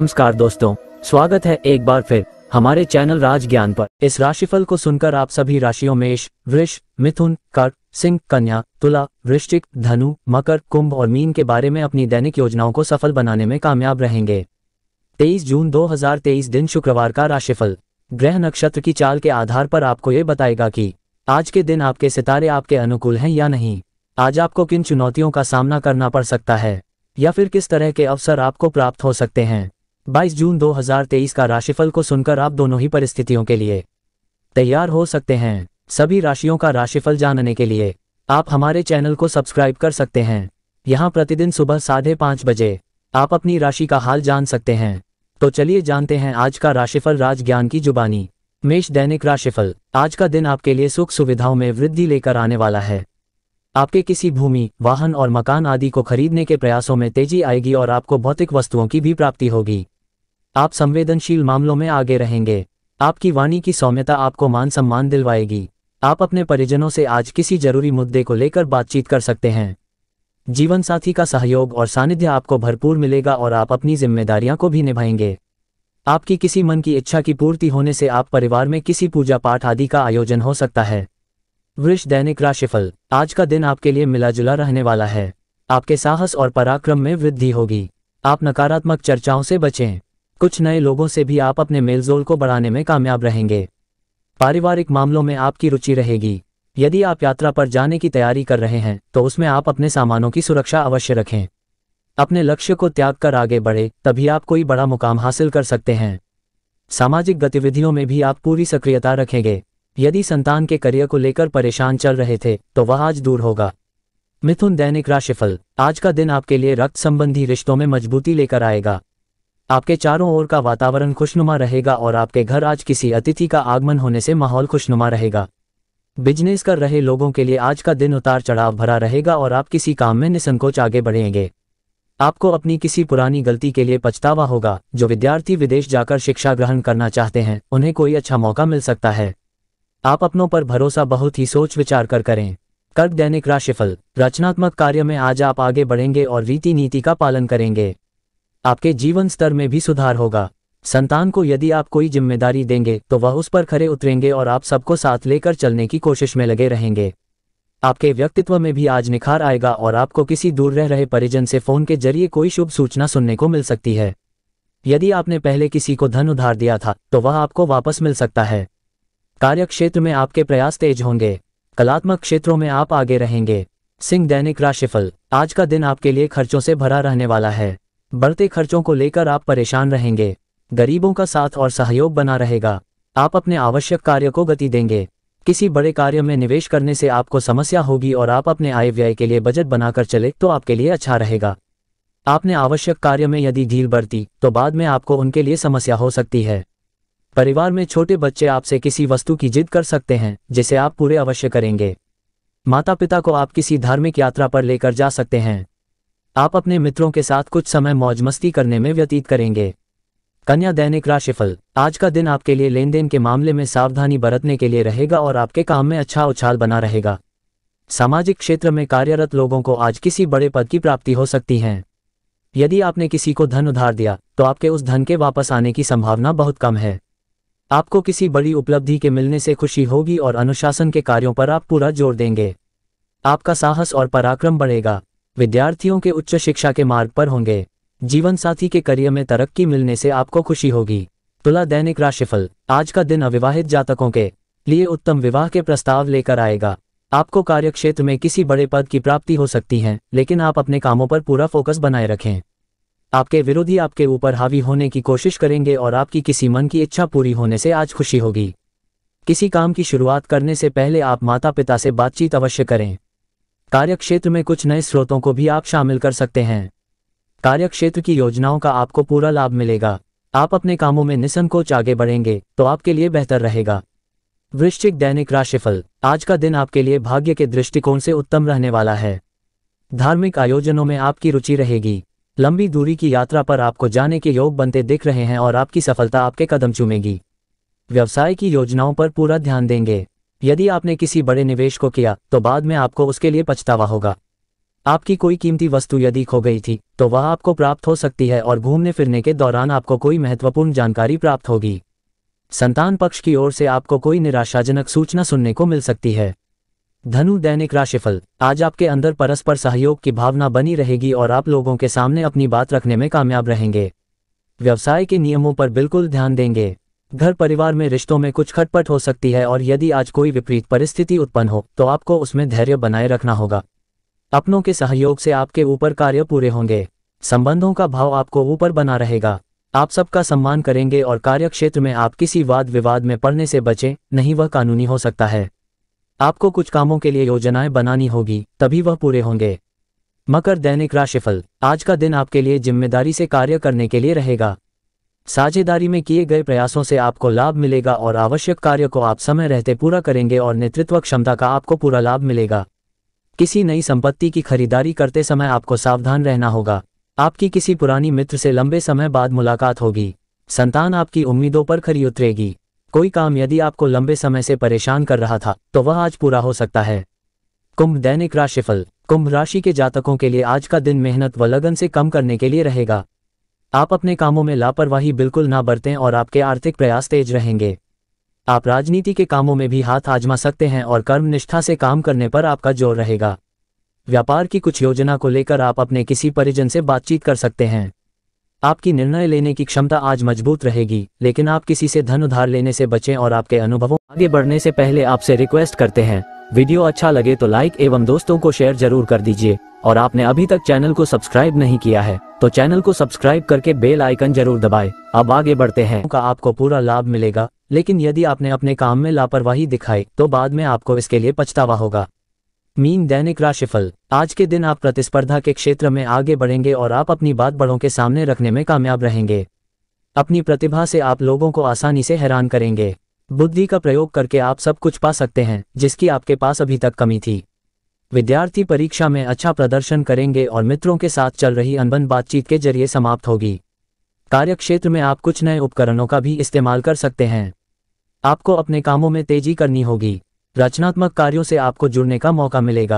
नमस्कार दोस्तों स्वागत है एक बार फिर हमारे चैनल राज ज्ञान पर इस राशिफल को सुनकर आप सभी राशियों में वृष मिथुन कर सिंह कन्या तुला वृश्चिक धनु मकर कुंभ और मीन के बारे में अपनी दैनिक योजनाओं को सफल बनाने में कामयाब रहेंगे 23 जून 2023 दिन शुक्रवार का राशिफल ग्रह नक्षत्र की चाल के आधार पर आपको ये बताएगा कि आज के दिन आपके सितारे आपके अनुकूल हैं या नहीं आज आपको किन चुनौतियों का सामना करना पड़ सकता है या फिर किस तरह के अवसर आपको प्राप्त हो सकते हैं 22 जून 2023 का राशिफल को सुनकर आप दोनों ही परिस्थितियों के लिए तैयार हो सकते हैं सभी राशियों का राशिफल जानने के लिए आप हमारे चैनल को सब्सक्राइब कर सकते हैं यहाँ प्रतिदिन सुबह साढ़े पाँच बजे आप अपनी राशि का हाल जान सकते हैं तो चलिए जानते हैं आज का राशिफल राज ज्ञान की जुबानी मेष दैनिक राशिफल आज का दिन आपके लिए सुख सुविधाओं में वृद्धि लेकर आने वाला है आपके किसी भूमि वाहन और मकान आदि को खरीदने के प्रयासों में तेजी आएगी और आपको भौतिक वस्तुओं की भी प्राप्ति होगी आप संवेदनशील मामलों में आगे रहेंगे आपकी वाणी की सौम्यता आपको मान सम्मान दिलवाएगी आप अपने परिजनों से आज किसी जरूरी मुद्दे को लेकर बातचीत कर सकते हैं जीवन साथी का सहयोग और सानिध्य आपको भरपूर मिलेगा और आप अपनी जिम्मेदारियां को भी निभाएंगे आपकी किसी मन की इच्छा की पूर्ति होने से आप परिवार में किसी पूजा पाठ आदि का आयोजन हो सकता है वृक्ष दैनिक राशिफल आज का दिन आपके लिए मिलाजुला रहने वाला है आपके साहस और पराक्रम में वृद्धि होगी आप नकारात्मक चर्चाओं से बचें कुछ नए लोगों से भी आप अपने मेलजोल को बढ़ाने में कामयाब रहेंगे पारिवारिक मामलों में आपकी रुचि रहेगी यदि आप यात्रा पर जाने की तैयारी कर रहे हैं तो उसमें आप अपने सामानों की सुरक्षा अवश्य रखें अपने लक्ष्य को त्याग कर आगे बढ़े तभी आप कोई बड़ा मुकाम हासिल कर सकते हैं सामाजिक गतिविधियों में भी आप पूरी सक्रियता रखेंगे यदि संतान के करियर को लेकर परेशान चल रहे थे तो वह आज दूर होगा मिथुन दैनिक राशिफल आज का दिन आपके लिए रक्त संबंधी रिश्तों में मजबूती लेकर आएगा आपके चारों ओर का वातावरण खुशनुमा रहेगा और आपके घर आज किसी अतिथि का आगमन होने से माहौल खुशनुमा रहेगा बिजनेस कर रहे लोगों के लिए आज का दिन उतार चढ़ाव भरा रहेगा और आप किसी काम में निसंकोच आगे बढ़ेंगे आपको अपनी किसी पुरानी गलती के लिए पछतावा होगा जो विद्यार्थी विदेश जाकर शिक्षा ग्रहण करना चाहते हैं उन्हें कोई अच्छा मौका मिल सकता है आप अपनों पर भरोसा बहुत ही सोच विचार कर करें कर्क दैनिक राशिफल रचनात्मक कार्य में आज आप आगे बढ़ेंगे और रीति नीति का पालन करेंगे आपके जीवन स्तर में भी सुधार होगा संतान को यदि आप कोई जिम्मेदारी देंगे तो वह उस पर खरे उतरेंगे और आप सबको साथ लेकर चलने की कोशिश में लगे रहेंगे आपके व्यक्तित्व में भी आज निखार आएगा और आपको किसी दूर रह रहे परिजन से फोन के जरिए कोई शुभ सूचना सुनने को मिल सकती है यदि आपने पहले किसी को धन उधार दिया था तो वह आपको वापस मिल सकता है कार्यक्षेत्र में आपके प्रयास तेज होंगे कलात्मक क्षेत्रों में आप आगे रहेंगे सिंह दैनिक राशिफल आज का दिन आपके लिए खर्चों से भरा रहने वाला है बढ़ते खर्चों को लेकर आप परेशान रहेंगे गरीबों का साथ और सहयोग बना रहेगा आप अपने आवश्यक कार्य को गति देंगे किसी बड़े कार्य में निवेश करने से आपको समस्या होगी और आप अपने आय व्यय के लिए बजट बनाकर चले तो आपके लिए अच्छा रहेगा आपने आवश्यक कार्य में यदि ढील बरती तो बाद में आपको उनके लिए समस्या हो सकती है परिवार में छोटे बच्चे आपसे किसी वस्तु की जिद कर सकते हैं जिसे आप पूरे अवश्य करेंगे माता पिता को आप किसी धार्मिक यात्रा पर लेकर जा सकते हैं आप अपने मित्रों के साथ कुछ समय मौज मस्ती करने में व्यतीत करेंगे कन्या दैनिक राशिफल आज का दिन आपके लिए लेन देन के मामले में सावधानी बरतने के लिए रहेगा और आपके काम में अच्छा उछाल बना रहेगा सामाजिक क्षेत्र में कार्यरत लोगों को आज किसी बड़े पद की प्राप्ति हो सकती है यदि आपने किसी को धन उधार दिया तो आपके उस धन के वापस आने की संभावना बहुत कम है आपको किसी बड़ी उपलब्धि के मिलने से खुशी होगी और अनुशासन के कार्यों पर आप पूरा जोर देंगे आपका साहस और पराक्रम बढ़ेगा विद्यार्थियों के उच्च शिक्षा के मार्ग पर होंगे जीवन साथी के करियर में तरक्की मिलने से आपको खुशी होगी तुला दैनिक राशिफल आज का दिन अविवाहित जातकों के लिए उत्तम विवाह के प्रस्ताव लेकर आएगा आपको कार्यक्षेत्र में किसी बड़े पद की प्राप्ति हो सकती है लेकिन आप अपने कामों पर पूरा फोकस बनाए रखें आपके विरोधी आपके ऊपर हावी होने की कोशिश करेंगे और आपकी किसी मन की इच्छा पूरी होने से आज खुशी होगी किसी काम की शुरुआत करने से पहले आप माता पिता से बातचीत अवश्य करें कार्यक्षेत्र में कुछ नए स्रोतों को भी आप शामिल कर सकते हैं कार्यक्षेत्र की योजनाओं का आपको पूरा लाभ मिलेगा आप अपने कामों में निसंकोच आगे बढ़ेंगे तो आपके लिए बेहतर रहेगा वृश्चिक दैनिक राशिफल आज का दिन आपके लिए भाग्य के दृष्टिकोण से उत्तम रहने वाला है धार्मिक आयोजनों में आपकी रुचि रहेगी लंबी दूरी की यात्रा पर आपको जाने के योग बनते दिख रहे हैं और आपकी सफलता आपके कदम चूमेगी व्यवसाय की योजनाओं पर पूरा ध्यान देंगे यदि आपने किसी बड़े निवेश को किया तो बाद में आपको उसके लिए पछतावा होगा आपकी कोई कीमती वस्तु यदि खो गई थी तो वह आपको प्राप्त हो सकती है और घूमने फिरने के दौरान आपको कोई महत्वपूर्ण जानकारी प्राप्त होगी संतान पक्ष की ओर से आपको कोई निराशाजनक सूचना सुनने को मिल सकती है धनु दैनिक राशिफल आज आपके अंदर परस्पर सहयोग की भावना बनी रहेगी और आप लोगों के सामने अपनी बात रखने में कामयाब रहेंगे व्यवसाय के नियमों पर बिल्कुल ध्यान देंगे घर परिवार में रिश्तों में कुछ खटपट हो सकती है और यदि आज कोई विपरीत परिस्थिति उत्पन्न हो तो आपको उसमें धैर्य बनाए रखना होगा अपनों के सहयोग से आपके ऊपर कार्य पूरे होंगे संबंधों का भाव आपको ऊपर बना रहेगा आप सबका सम्मान करेंगे और कार्यक्षेत्र में आप किसी वाद विवाद में पड़ने से बचें नहीं वह कानूनी हो सकता है आपको कुछ कामों के लिए योजनाएं बनानी होगी तभी वह पूरे होंगे मकर दैनिक राशिफल आज का दिन आपके लिए जिम्मेदारी से कार्य करने के लिए रहेगा साझेदारी में किए गए प्रयासों से आपको लाभ मिलेगा और आवश्यक कार्य को आप समय रहते पूरा करेंगे और नेतृत्व क्षमता का आपको पूरा लाभ मिलेगा किसी नई संपत्ति की खरीदारी करते समय आपको सावधान रहना होगा आपकी किसी पुरानी मित्र से लंबे समय बाद मुलाकात होगी संतान आपकी उम्मीदों पर खरी उतरेगी कोई काम यदि आपको लंबे समय से परेशान कर रहा था तो वह आज पूरा हो सकता है कुंभ दैनिक राशिफल कुंभ राशि के जातकों के लिए आज का दिन मेहनत व लगन से कम करने के लिए रहेगा आप अपने कामों में लापरवाही बिल्कुल ना बरतें और आपके आर्थिक प्रयास तेज रहेंगे आप राजनीति के कामों में भी हाथ आजमा सकते हैं और कर्म निष्ठा से काम करने पर आपका जोर रहेगा व्यापार की कुछ योजना को लेकर आप अपने किसी परिजन से बातचीत कर सकते हैं आपकी निर्णय लेने की क्षमता आज मजबूत रहेगी लेकिन आप किसी से धन उधार लेने से बचें और आपके अनुभवों आगे बढ़ने से पहले आपसे रिक्वेस्ट करते हैं वीडियो अच्छा लगे तो लाइक एवं दोस्तों को शेयर जरूर कर दीजिए और आपने अभी तक चैनल को सब्सक्राइब नहीं किया है तो चैनल को सब्सक्राइब करके बेल आइकन जरूर दबाए अब आगे बढ़ते हैं का आपको पूरा लाभ मिलेगा लेकिन यदि आपने अपने काम में लापरवाही दिखाई तो बाद में आपको इसके लिए पछतावा होगा मीन दैनिक राशिफल आज के दिन आप प्रतिस्पर्धा के क्षेत्र में आगे बढ़ेंगे और आप अपनी बात बड़ों के सामने रखने में कामयाब रहेंगे अपनी प्रतिभा से आप लोगों को आसानी से हैरान करेंगे बुद्धि का प्रयोग करके आप सब कुछ पा सकते हैं जिसकी आपके पास अभी तक कमी थी विद्यार्थी परीक्षा में अच्छा प्रदर्शन करेंगे और मित्रों के साथ चल रही अनबन बातचीत के जरिए समाप्त होगी कार्यक्षेत्र में आप कुछ नए उपकरणों का भी इस्तेमाल कर सकते हैं आपको अपने कामों में तेजी करनी होगी रचनात्मक कार्यों से आपको जुड़ने का मौका मिलेगा